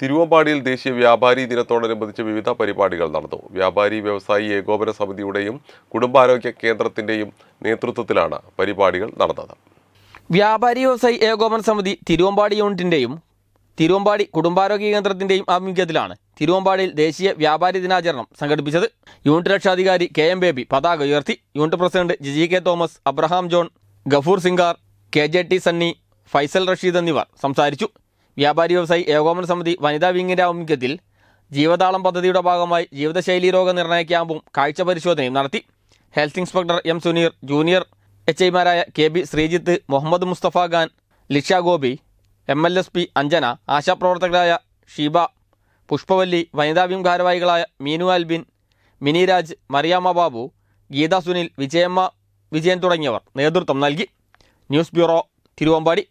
തിരുവമ്പാടിയിൽ ദേശീയ വ്യാപാരി ദിനത്തോടനുബന്ധിച്ച് വിവിധ പരിപാടികൾ നടന്നു വ്യാപാരി വ്യവസായി ഏകോപന സമിതിയുടെയും കുടുംബാരോഗ്യ കേന്ദ്രത്തിൻ്റെയും നേതൃത്വത്തിലാണ് പരിപാടികൾ നടന്നത് വ്യാപാരി വ്യവസായി ഏകോപന സമിതി തിരുവമ്പാടി യൂണിറ്റിൻ്റെയും തിരുവമ്പാടി കുടുംബാരോഗ്യ കേന്ദ്രത്തിൻ്റെയും ആഭിമുഖ്യത്തിലാണ് തിരുവമ്പാടിയിൽ ദേശീയ വ്യാപാരി ദിനാചരണം സംഘടിപ്പിച്ചത് യൂണിറ്റ് രക്ഷാധികാരി കെ എം ബേബി പതാക ഉയർത്തി unit president Giji K Thomas Abraham John Gafoor Singar K J T Sunny Faisal Rasheed എന്നിവർ സംസാരിച്ചു വ്യാപാരി വ്യവസായി ഏകോപന സമിതി വനിതാ വിങ്ങിന്റെ ആഭിമുഖ്യത്തിൽ ജീവതാളം പദ്ധതിയുടെ ഭാഗമായി ജീവിതശൈലി രോഗ നിർണയ ക്യാമ്പും കാഴ്ച പരിശോധനയും നടത്തി health inspector M Suneer junior H ഐമാരായ K B Sreejith Muhammad Mustafa Khan Lisha Gopi M L S P Anjana ആശാപ്രവർത്തകരായ ഷീബ പുഷ്പവല്ലി വനിതാ വിം ഭാരവാഹികളായ മീനു ആൽബിൻ മിനിരാജ് മറിയാമ്മ ബാബു ഗീത സുനിൽ വിജയമ്മ വിജയൻ തുടങ്ങിയവർ നേതൃത്വം നൽകി ന്യൂസ് ബ്യൂറോ തിരുവമ്പാടി